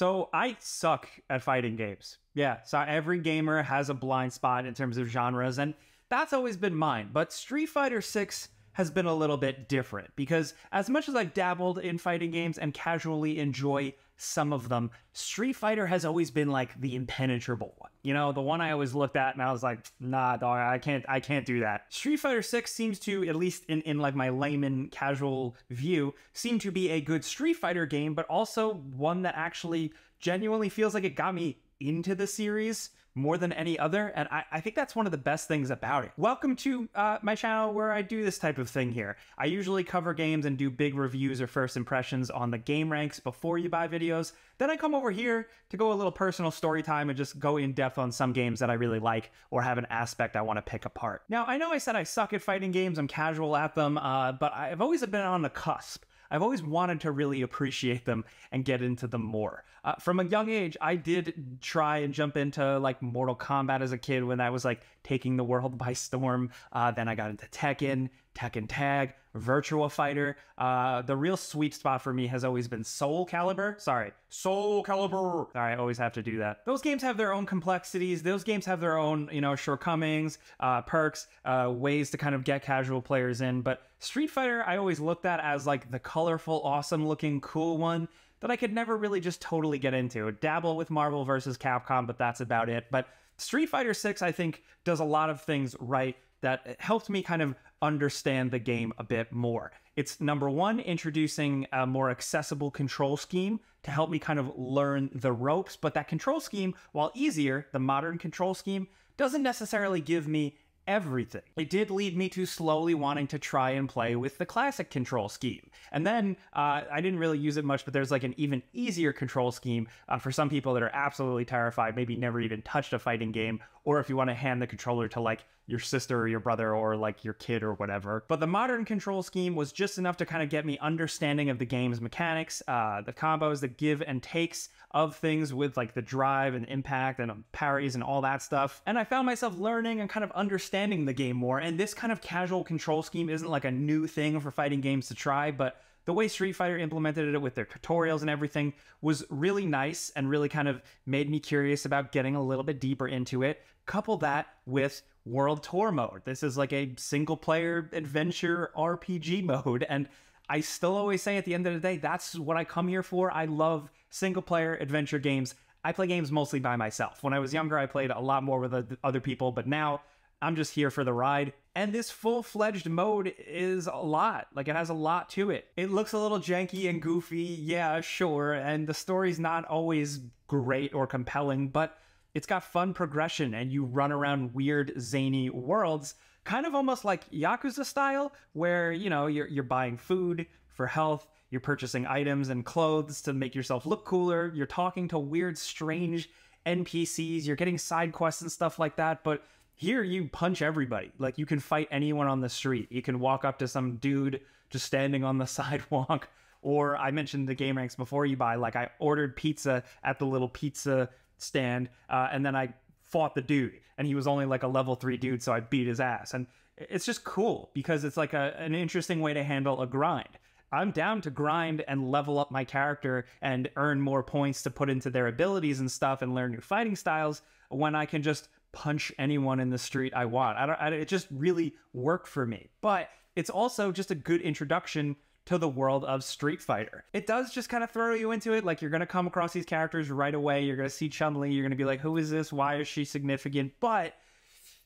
So I suck at fighting games. Yeah, so every gamer has a blind spot in terms of genres, and that's always been mine. But Street Fighter 6 has been a little bit different because as much as I've dabbled in fighting games and casually enjoy some of them. Street Fighter has always been like the impenetrable one. You know, the one I always looked at and I was like, nah, dog, I can't I can't do that. Street Fighter 6 seems to, at least in, in like my layman casual view, seem to be a good Street Fighter game, but also one that actually genuinely feels like it got me into the series more than any other. And I, I think that's one of the best things about it. Welcome to uh, my channel where I do this type of thing here. I usually cover games and do big reviews or first impressions on the game ranks before you buy videos. Then I come over here to go a little personal story time and just go in depth on some games that I really like or have an aspect I want to pick apart. Now, I know I said I suck at fighting games, I'm casual at them, uh, but I've always been on the cusp I've always wanted to really appreciate them and get into them more. Uh, from a young age, I did try and jump into like Mortal Kombat as a kid when I was like taking the world by storm. Uh, then I got into Tekken Tekken Tag, Virtual Fighter. Uh, the real sweet spot for me has always been Soul Calibur. Sorry, Soul Calibur. Sorry, I always have to do that. Those games have their own complexities. Those games have their own, you know, shortcomings, uh, perks, uh, ways to kind of get casual players in. But Street Fighter, I always looked at as like the colorful, awesome-looking, cool one that I could never really just totally get into. Dabble with Marvel versus Capcom, but that's about it. But Street Fighter 6 I think does a lot of things right that helped me kind of understand the game a bit more. It's number one, introducing a more accessible control scheme to help me kind of learn the ropes. But that control scheme, while easier, the modern control scheme, doesn't necessarily give me everything. It did lead me to slowly wanting to try and play with the classic control scheme. And then uh, I didn't really use it much, but there's like an even easier control scheme uh, for some people that are absolutely terrified, maybe never even touched a fighting game, or if you want to hand the controller to like your sister or your brother or like your kid or whatever. But the modern control scheme was just enough to kind of get me understanding of the game's mechanics, uh, the combos, the give and takes of things with like the drive and impact and um, parries and all that stuff. And I found myself learning and kind of understanding the game more. And this kind of casual control scheme isn't like a new thing for fighting games to try, but the way Street Fighter implemented it with their tutorials and everything was really nice and really kind of made me curious about getting a little bit deeper into it. Couple that with World Tour mode. This is like a single player adventure RPG mode. And I still always say at the end of the day, that's what I come here for. I love single player adventure games. I play games mostly by myself. When I was younger, I played a lot more with other people, but now I'm just here for the ride. And this full fledged mode is a lot. Like, it has a lot to it. It looks a little janky and goofy, yeah, sure. And the story's not always great or compelling, but it's got fun progression and you run around weird, zany worlds, kind of almost like Yakuza style, where, you know, you're, you're buying food for health, you're purchasing items and clothes to make yourself look cooler, you're talking to weird, strange NPCs, you're getting side quests and stuff like that, but here, you punch everybody. Like, you can fight anyone on the street. You can walk up to some dude just standing on the sidewalk. Or I mentioned the game ranks before you buy. Like, I ordered pizza at the little pizza stand, uh, and then I fought the dude, and he was only like a level three dude, so I beat his ass. And it's just cool because it's like a, an interesting way to handle a grind. I'm down to grind and level up my character and earn more points to put into their abilities and stuff and learn new fighting styles when I can just punch anyone in the street I want. I don't, I, it just really worked for me. But it's also just a good introduction to the world of Street Fighter. It does just kind of throw you into it. Like you're going to come across these characters right away. You're going to see Chun-Li. You're going to be like, who is this? Why is she significant? But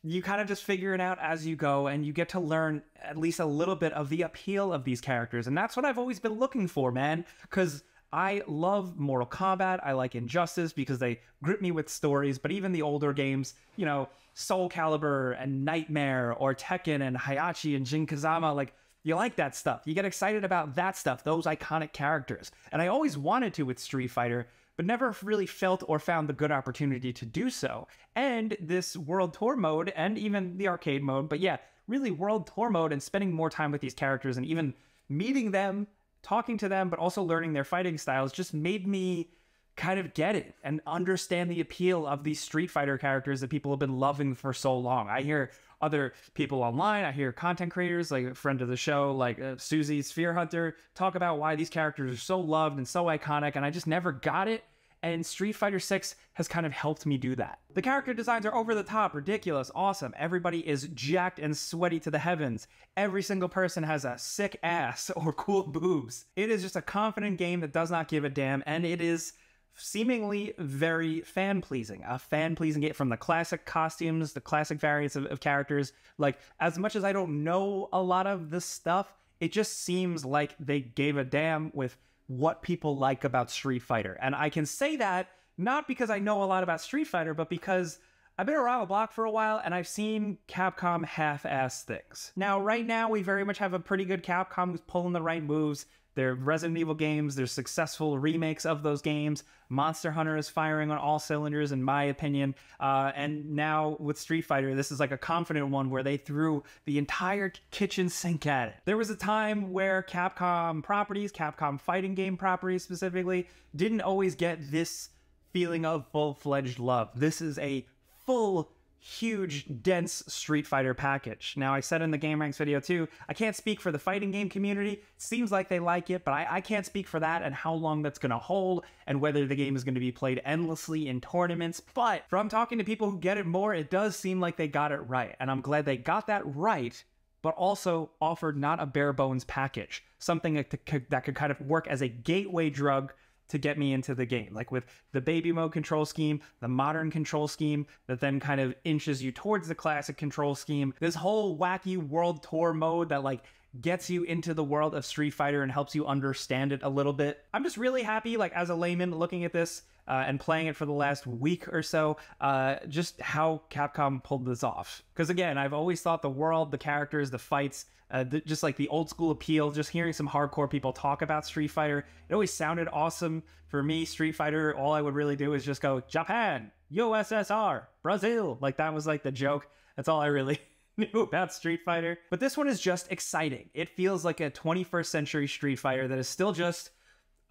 you kind of just figure it out as you go and you get to learn at least a little bit of the appeal of these characters. And that's what I've always been looking for, man. Because I love Mortal Kombat. I like Injustice because they grip me with stories, but even the older games, you know, Soul Calibur and Nightmare or Tekken and Hayachi and Jin Kazama, like you like that stuff. You get excited about that stuff, those iconic characters. And I always wanted to with Street Fighter, but never really felt or found the good opportunity to do so. And this World Tour mode and even the arcade mode, but yeah, really World Tour mode and spending more time with these characters and even meeting them talking to them, but also learning their fighting styles just made me kind of get it and understand the appeal of these Street Fighter characters that people have been loving for so long. I hear other people online, I hear content creators like a friend of the show, like uh, Susie Sphere Hunter, talk about why these characters are so loved and so iconic, and I just never got it and Street Fighter 6 has kind of helped me do that. The character designs are over the top, ridiculous, awesome. Everybody is jacked and sweaty to the heavens. Every single person has a sick ass or cool boobs. It is just a confident game that does not give a damn, and it is seemingly very fan pleasing. A fan pleasing game from the classic costumes, the classic variants of, of, characters. Like, as much as I don't know a lot of this stuff, it just seems like they gave a damn with what people like about Street Fighter. And I can say that not because I know a lot about Street Fighter, but because I've been around the block for a while and I've seen Capcom half ass things. Now, right now, we very much have a pretty good Capcom who's pulling the right moves, they're Resident Evil games, They're successful remakes of those games. Monster Hunter is firing on all cylinders, in my opinion. Uh, and now with Street Fighter, this is like a confident one where they threw the entire kitchen sink at it. There was a time where Capcom properties, Capcom fighting game properties specifically, didn't always get this feeling of full fledged love. This is a full huge, dense Street Fighter package. Now, I said in the Game Ranks video too, I can't speak for the fighting game community. seems like they like it, but I, I can't speak for that and how long that's going to hold and whether the game is going to be played endlessly in tournaments. But from talking to people who get it more, it does seem like they got it right. And I'm glad they got that right but also offered not a bare bones package, something that could, that could, kind of work as a gateway drug to get me into the game. Like with the baby mode control scheme, the modern control scheme that then kind of inches you towards the classic control scheme, this whole wacky world tour mode that like gets you into the world of Street Fighter and helps you understand it a little bit. I'm just really happy, like as a layman looking at this uh, and playing it for the last week or so, uh, just how Capcom pulled this off. Because again, I've always thought the world, the characters, the fights, uh, the, just like the old school appeal, just hearing some hardcore people talk about Street Fighter, it always sounded awesome. For me, Street Fighter, all I would really do is just go, Japan, USSR, Brazil. Like that was like the joke. That's all I really knew about Street Fighter, but this one is just exciting. It feels like a 21st century Street Fighter that is still just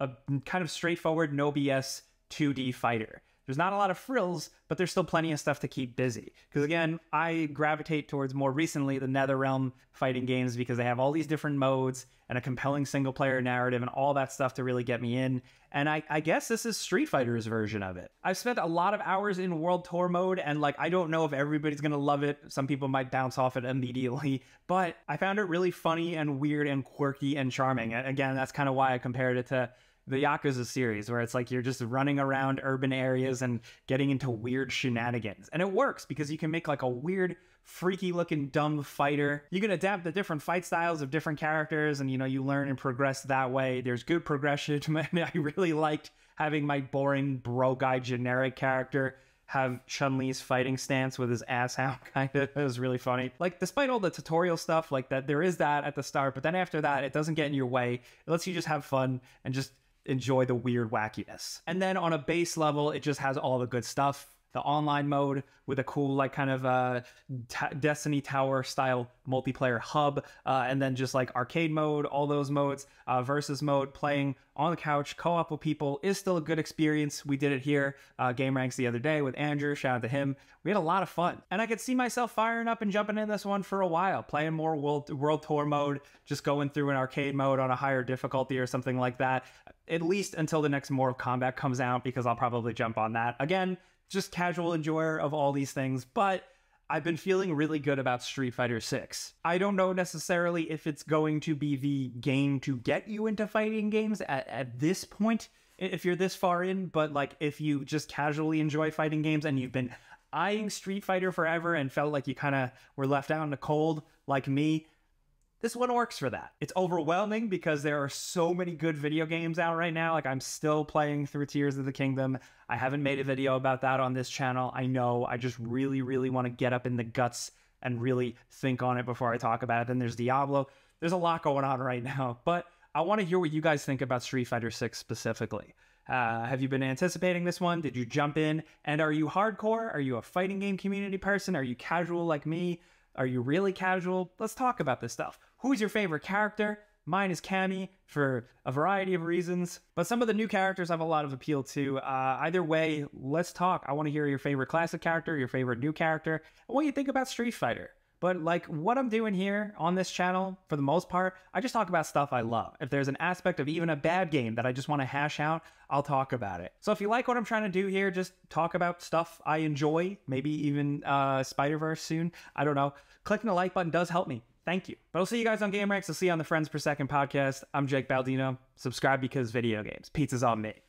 a kind of straightforward, no BS 2D fighter. There's not a lot of frills, but there's still plenty of stuff to keep busy. Because again, I gravitate towards more recently the NetherRealm fighting games because they have all these different modes and a compelling single player narrative and all that stuff to really get me in. And I, I guess this is Street Fighter's version of it. I've spent a lot of hours in World Tour mode, and like, I don't know if everybody's gonna love it. Some people might bounce off it immediately, but I found it really funny and weird and quirky and charming. And again, that's kind of why I compared it to the Yakuza series, where it's like you're just running around urban areas and getting into weird shenanigans. And it works because you can make like a weird, freaky looking dumb fighter. You can adapt the different fight styles of different characters and, you know, you learn and progress that way. There's good progression. I really liked having my boring bro guy generic character have Chun Li's fighting stance with his ass out, kind of. It was really funny. Like, despite all the tutorial stuff, like that, there is that at the start, but then after that, it doesn't get in your way. It lets you just have fun and just enjoy the weird wackiness. And then on a base level, it just has all the good stuff the online mode with a cool like kind of uh, t- Destiny Tower style multiplayer hub, uh, and then just like arcade mode, all those modes, uh, versus mode, playing on the couch, co-op with people is still a good experience. We did it here, uh, Game Ranks the other day with Andrew. Shout out to him. We had a lot of fun, and I could see myself firing up and jumping in this one for a while, playing more world world tour mode, just going through an arcade mode on a higher difficulty or something like that. At least until the next Mortal Kombat comes out, because I'll probably jump on that again just casual enjoyer of all these things, but I've been feeling really good about Street Fighter 6. I don't know necessarily if it's going to be the game to get you into fighting games at, at this point if you're this far in, but like if you just casually enjoy fighting games and you've been eyeing Street Fighter forever and felt like you kind of were left out in the cold like me, this one works for that. It's overwhelming because there are so many good video games out right now. Like I'm still playing through Tears of the Kingdom. I haven't made a mm-hmm. video about that on this channel. I know. I just really, really want to get up in the guts and really think on it before I talk about it. Then there's Diablo. There's a lot going on right now, but I want to hear what you guys think about Street Fighter 6 specifically. Uh, have you been anticipating this one? Did you jump in? And are you hardcore? Are you a fighting game community person? Are you casual like me? Are you really casual? Let's talk about this stuff. Who's your favorite character? Mine is Cammy for a variety of reasons, but some of the new characters have a lot of appeal to. Uh, either way, let's talk. I want to hear your favorite classic character, your favorite new character, and what you think about Street Fighter. But like what I'm doing here on this channel, for the most part, I just talk about stuff I love. If there's an aspect of even a bad game that I just want to hash out, I'll talk about it. So if you like what I'm trying to do here, just talk about stuff I enjoy, maybe even uh, Spider-Verse soon. I don't know. Clicking the like button does help me. Thank you. But I'll see you guys on Game I'll see you on the Friends Per Second podcast. I'm Jake Baldino. Subscribe because video games. Pizza's on me.